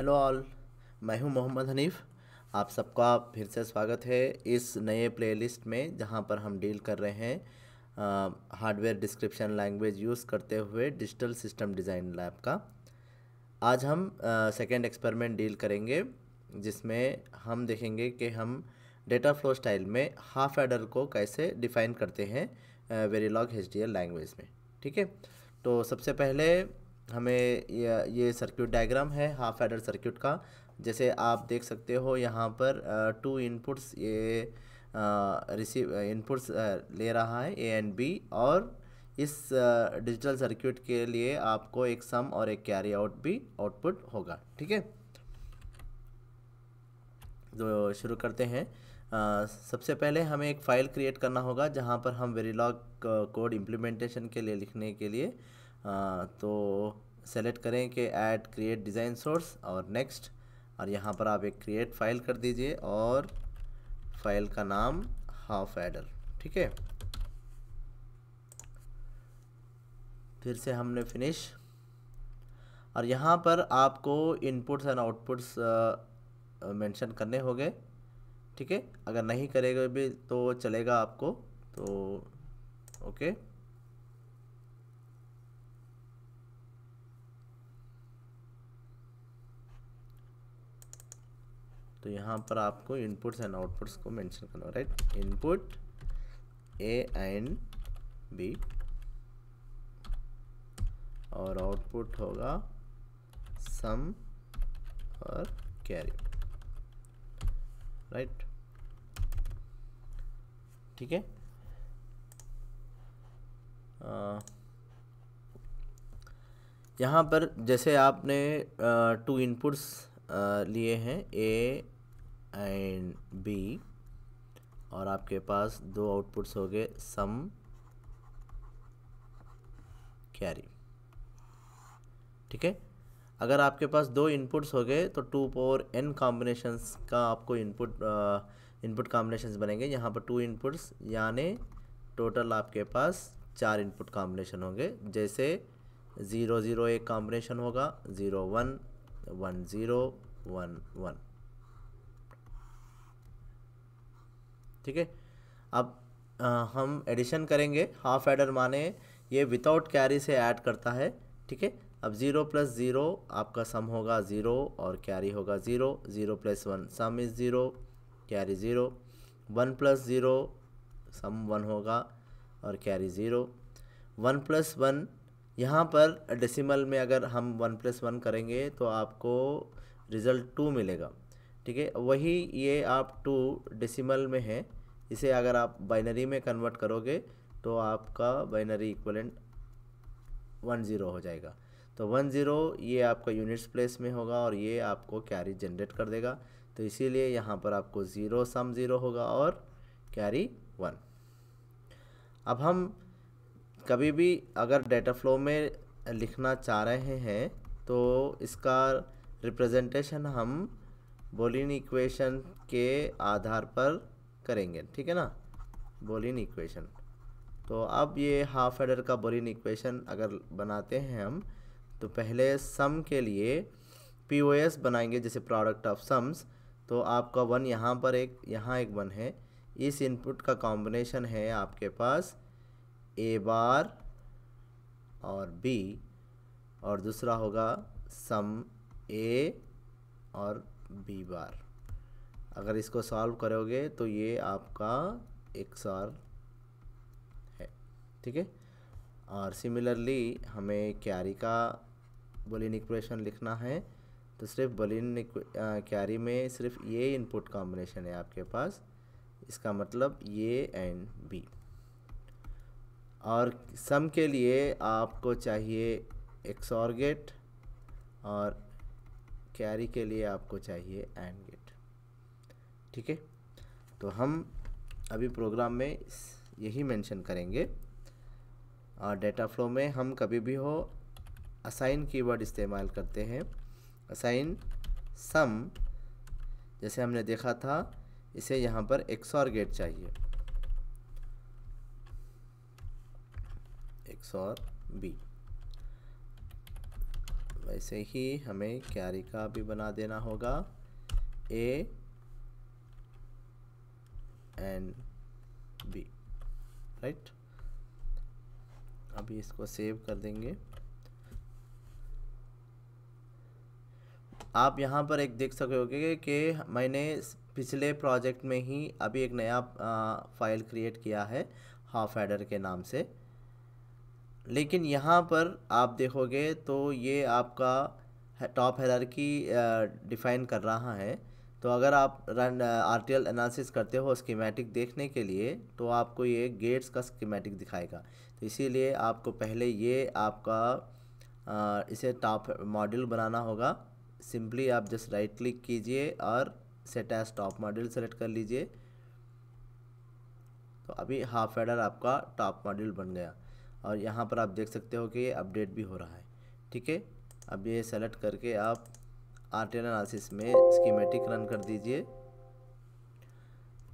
Hello all मैं हूं मोहम्मद हनीफ आप सबका फिर से स्वागत है इस नए प्लेलिस्ट में जहां पर हम डील कर रहे हैं हार्डवेयर डिस्क्रिप्शन लैंग्वेज यूज़ करते हुए डिजिटल सिस्टम डिज़ाइन लैब का आज हम सेकेंड एक्सपेरिमेंट डील करेंगे जिसमें हम देखेंगे कि हम डेटा फ्लो स्टाइल में हाफ एडर को कैसे डिफ़ाइन करते हैं लॉग एच लैंग्वेज में ठीक है तो सबसे पहले हमें ये सर्किट डायग्राम है हाफ एडर सर्किट का जैसे आप देख सकते हो यहाँ पर टू इनपुट्स ये रिसीव इनपुट्स ले रहा है ए एंड बी और इस डिजिटल सर्किट के लिए आपको एक सम और एक कैरी आउट भी आउटपुट होगा ठीक है जो तो शुरू करते हैं आ, सबसे पहले हमें एक फ़ाइल क्रिएट करना होगा जहाँ पर हम वेरीलॉग कोड इम्प्लीमेंटेशन के लिए लिखने के लिए हाँ, तो सेलेक्ट करें कि ऐड क्रिएट डिज़ाइन सोर्स और नेक्स्ट और यहाँ पर आप एक क्रिएट फाइल कर दीजिए और फाइल का नाम हाफ एडर ठीक है फिर से हमने फिनिश और यहाँ पर आपको इनपुट्स एंड आउटपुट्स मेंशन करने होंगे ठीक है अगर नहीं करेगा भी तो चलेगा आपको तो ओके okay. तो यहाँ पर आपको इनपुट्स एंड आउटपुट्स को मेंशन करना है right input A and B और आउटपुट होगा सम और कैरी राइट ठीक है यहाँ पर जैसे आपने टू इनपुट्स लिए हैं ए एंड बी और आपके पास दो आउटपुट्स हो गए सम कैरी ठीक है अगर आपके पास दो इनपुट्स हो गए तो टू पावर एन कॉम्बिनेशंस का आपको इनपुट इनपुट कॉम्बिनेशंस बनेंगे यहाँ पर टू इनपुट्स यानि टोटल आपके पास चार इनपुट कॉम्बिनेशन होंगे जैसे ज़ीरो ज़ीरो एक कॉम्बिनेशन होगा zero one one zero one one ठीक है अब आ, हम एडिशन करेंगे हाफ एडर माने ये विदाउट कैरी से ऐड करता है ठीक है अब ज़ीरो प्लस ज़ीरो आपका सम होगा ज़ीरो और कैरी होगा zero zero plus one sum is zero carry zero one plus zero sum one होगा और carry zero one plus one यहाँ पर डेसिमल में अगर हम वन प्लस वन करेंगे तो आपको रिज़ल्ट टू मिलेगा ठीक है वही ये आप टू डेसिमल में है इसे अगर आप बाइनरी में कन्वर्ट करोगे तो आपका बाइनरी इक्वलेंट वन ज़ीरो हो जाएगा तो वन ज़ीरो ये आपका यूनिट्स प्लेस में होगा और ये आपको कैरी जनरेट कर देगा तो इसीलिए यहाँ पर आपको ज़ीरो सम ज़ीरो होगा और कैरी वन अब हम कभी भी अगर डेटा फ्लो में लिखना चाह रहे हैं तो इसका रिप्रेजेंटेशन हम बोलिन इक्वेशन के आधार पर करेंगे ठीक है ना बोलिन इक्वेशन तो अब ये हाफ एडर का बोलिन इक्वेशन अगर बनाते हैं हम तो पहले सम के लिए पी ओ एस बनाएंगे जैसे प्रोडक्ट ऑफ सम्स तो आपका वन यहाँ पर एक यहाँ एक वन है इस इनपुट का कॉम्बिनेशन है आपके पास ए बार और बी और दूसरा होगा सम ए और बी बार अगर इसको सॉल्व करोगे तो ये आपका एक्स आर है ठीक है और सिमिलरली हमें कैरी का बलिन इक्वेशन लिखना है तो सिर्फ बलिन क्यारी में सिर्फ ये इनपुट कॉम्बिनेशन है आपके पास इसका मतलब ये एंड बी और सम के लिए आपको चाहिए एक्स और गेट और कैरी के लिए आपको चाहिए एंड गेट ठीक है तो हम अभी प्रोग्राम में यही मेंशन करेंगे और डेटा फ्लो में हम कभी भी हो असाइन कीवर्ड इस्तेमाल करते हैं असाइन सम जैसे हमने देखा था इसे यहाँ पर एक्सॉर गेट चाहिए एक्सॉर बी वैसे ही हमें कैरी का भी बना देना होगा ए एंड बी राइट अभी इसको सेव कर देंगे आप यहाँ पर एक देख सकोगे कि मैंने पिछले प्रोजेक्ट में ही अभी एक नया आ, फाइल क्रिएट किया है हाफ एडर के नाम से लेकिन यहाँ पर आप देखोगे तो ये आपका टॉप की डिफ़ाइन कर रहा है तो अगर आप रन आर टी एनालिसिस करते हो स्कीमेटिक देखने के लिए तो आपको ये गेट्स का स्कीमेटिक दिखाएगा तो इसीलिए आपको पहले ये आपका आ, इसे टॉप मॉड्यूल बनाना होगा सिंपली आप जस्ट राइट क्लिक कीजिए और set as top module select कर लीजिए तो अभी हाफ एडर आपका टॉप मॉड्यूल बन गया और यहाँ पर आप देख सकते हो कि ये अपडेट भी हो रहा है ठीक है अब ये सेलेक्ट करके आप आर्ट एंड एनालिसिस में स्कीमेटिक रन कर दीजिए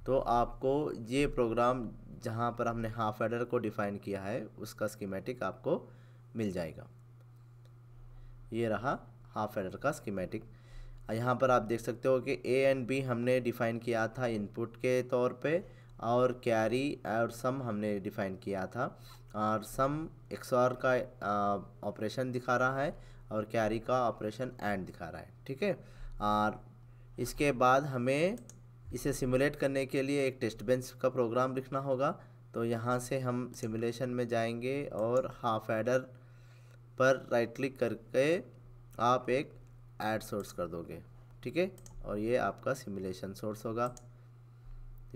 तो आपको ये प्रोग्राम जहाँ पर हमने हाफ एडर को डिफ़ाइन किया है उसका स्कीमेटिक आपको मिल जाएगा ये रहा हाफ एडर का स्कीमेटिक यहाँ पर आप देख सकते हो कि ए एंड बी हमने डिफ़ाइन किया था इनपुट के तौर पे और कैरी और सम हमने डिफाइन किया था और सम एक्सॉर का ऑपरेशन दिखा रहा है और कैरी का ऑपरेशन एंड दिखा रहा है ठीक है और इसके बाद हमें इसे सिमुलेट करने के लिए एक टेस्ट बेंच का प्रोग्राम लिखना होगा तो यहाँ से हम सिमुलेशन में जाएंगे और हाफ एडर पर राइट क्लिक करके आप एक ऐड सोर्स कर दोगे ठीक है और ये आपका सिमुलेशन सोर्स होगा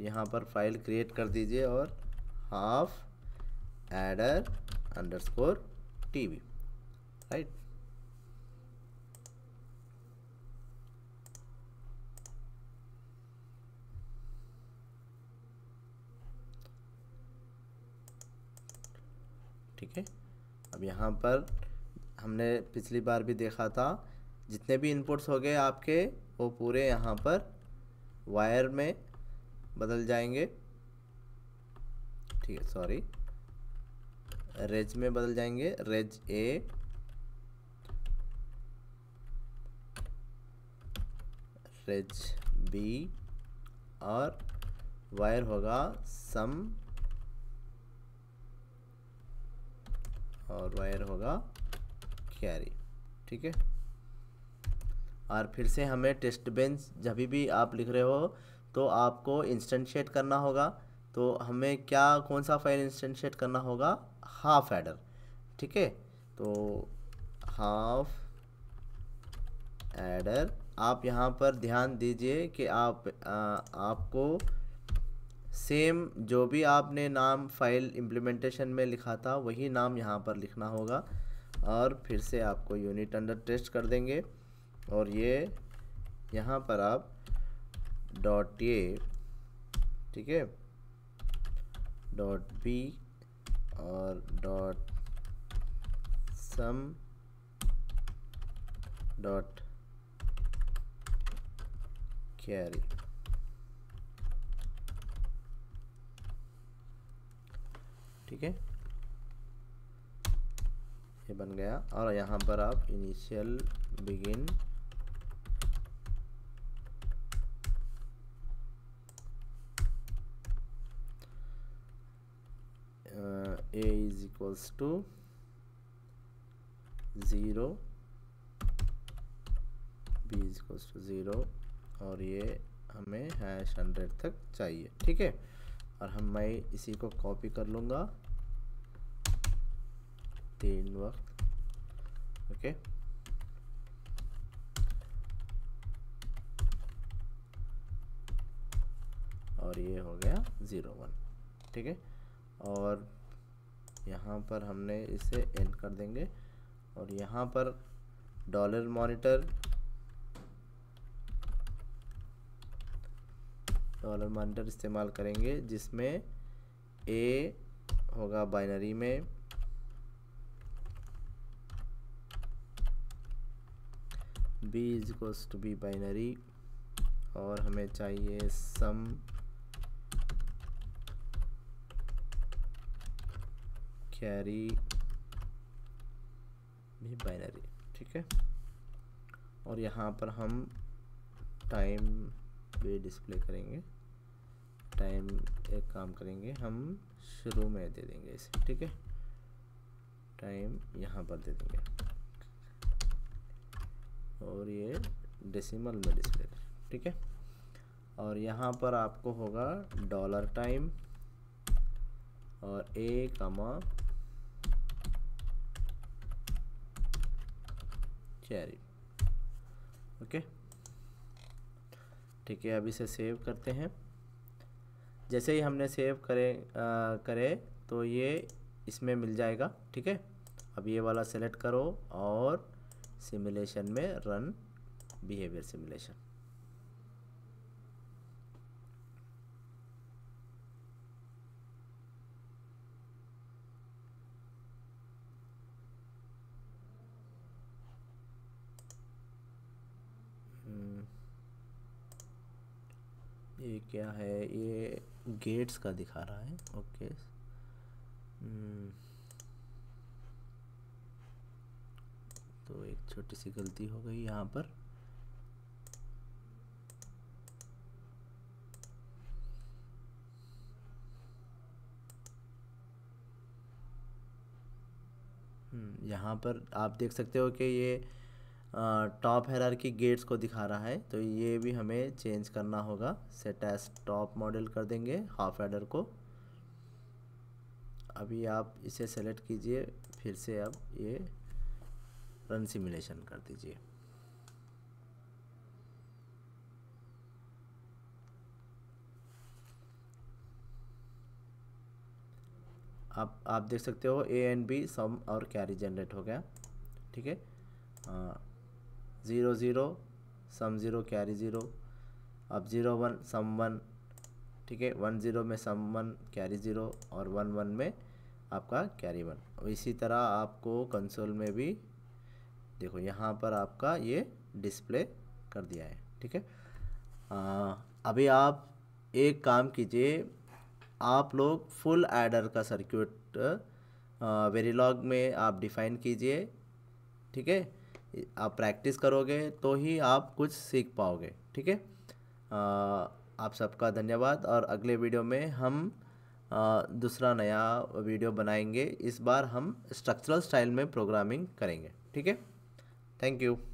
यहाँ पर फाइल क्रिएट कर दीजिए और half adder underscore T V right ठीक है अब यहाँ पर हमने पिछली बार भी देखा था जितने भी इनपुट्स हो गए आपके वो पूरे यहाँ पर वायर में बदल जाएंगे ठीक है सॉरी रेज में बदल जाएंगे रेज ए रेज बी और वायर होगा सम और वायर होगा कैरी ठीक है और फिर से हमें टेस्ट बेंच जब भी आप लिख रहे हो तो आपको इंस्टेंशिएट करना होगा तो हमें क्या कौन सा फाइल इंस्टेंशिएट करना होगा हाफ एडर ठीक है तो हाफ एडर आप यहाँ पर ध्यान दीजिए कि आप आ, आपको सेम जो भी आपने नाम फाइल इम्प्लीमेंटेशन में लिखा था वही नाम यहाँ पर लिखना होगा और फिर से आपको यूनिट अंडर टेस्ट कर देंगे और ये यहाँ पर आप डॉट ए ठीक है डॉट बी और डॉट सम डॉट कैरी ठीक है ये बन गया और यहाँ पर आप initial begin a is equals to 0 b is equals to 0 और ये हमें हैश हंड्रेड तक चाहिए ठीक है और हम मैं इसी को कॉपी कर लूँगा तीन वक्त ओके और ये हो गया ज़ीरो वन ठीक है और यहाँ पर हमने इसे एंड कर देंगे और यहाँ पर डॉलर मॉनिटर डॉलर मॉनिटर इस्तेमाल करेंगे जिसमें ए होगा बाइनरी में B is equals to B binary और हमें चाहिए सम कैरी भी बाइनरी ठीक है और यहाँ पर हम टाइम भी डिस्प्ले करेंगे टाइम एक काम करेंगे हम शुरू में दे देंगे इसे ठीक है टाइम यहाँ पर दे देंगे और ये डेसिमल में डिस्प्ले ठीक है और यहाँ पर आपको होगा डॉलर टाइम और ए कमा कैरी ओके ठीक है अब इसे सेव करते हैं जैसे ही हमने सेव करें करे तो ये इसमें मिल जाएगा ठीक है अब ये वाला सेलेक्ट करो और सिमुलेशन में रन बिहेवियर सिमुलेशन क्या है ये गेट्स का दिखा रहा है ओके hmm. तो एक छोटी सी गलती हो गई यहाँ पर hmm. यहाँ पर आप देख सकते हो कि ये टॉप हेरार की गेट्स को दिखा रहा है तो ये भी हमें चेंज करना होगा सेट एस टॉप मॉडल कर देंगे हाफ एडर को अभी आप इसे सेलेक्ट कीजिए फिर से अब ये रन सिमुलेशन कर दीजिए आप आप देख सकते हो ए एंड बी सम और कैरी जनरेट हो गया ठीक है zero zero sum zero carry zero अब ज़ीरो वन सम वन ठीक है वन ज़ीरो में सम वन कैरी ज़ीरो और वन वन में आपका कैरी वन और इसी तरह आपको कंसोल में भी देखो यहाँ पर आपका ये डिस्प्ले कर दिया है ठीक है अभी आप एक काम कीजिए आप लोग फुल एडर का सर्क्यूट वेरीलॉग में आप डिफ़ाइन कीजिए ठीक है आप प्रैक्टिस करोगे तो ही आप कुछ सीख पाओगे ठीक है आप सबका धन्यवाद और अगले वीडियो में हम आ, दूसरा नया वीडियो बनाएंगे इस बार हम स्ट्रक्चरल स्टाइल में प्रोग्रामिंग करेंगे ठीक है थैंक यू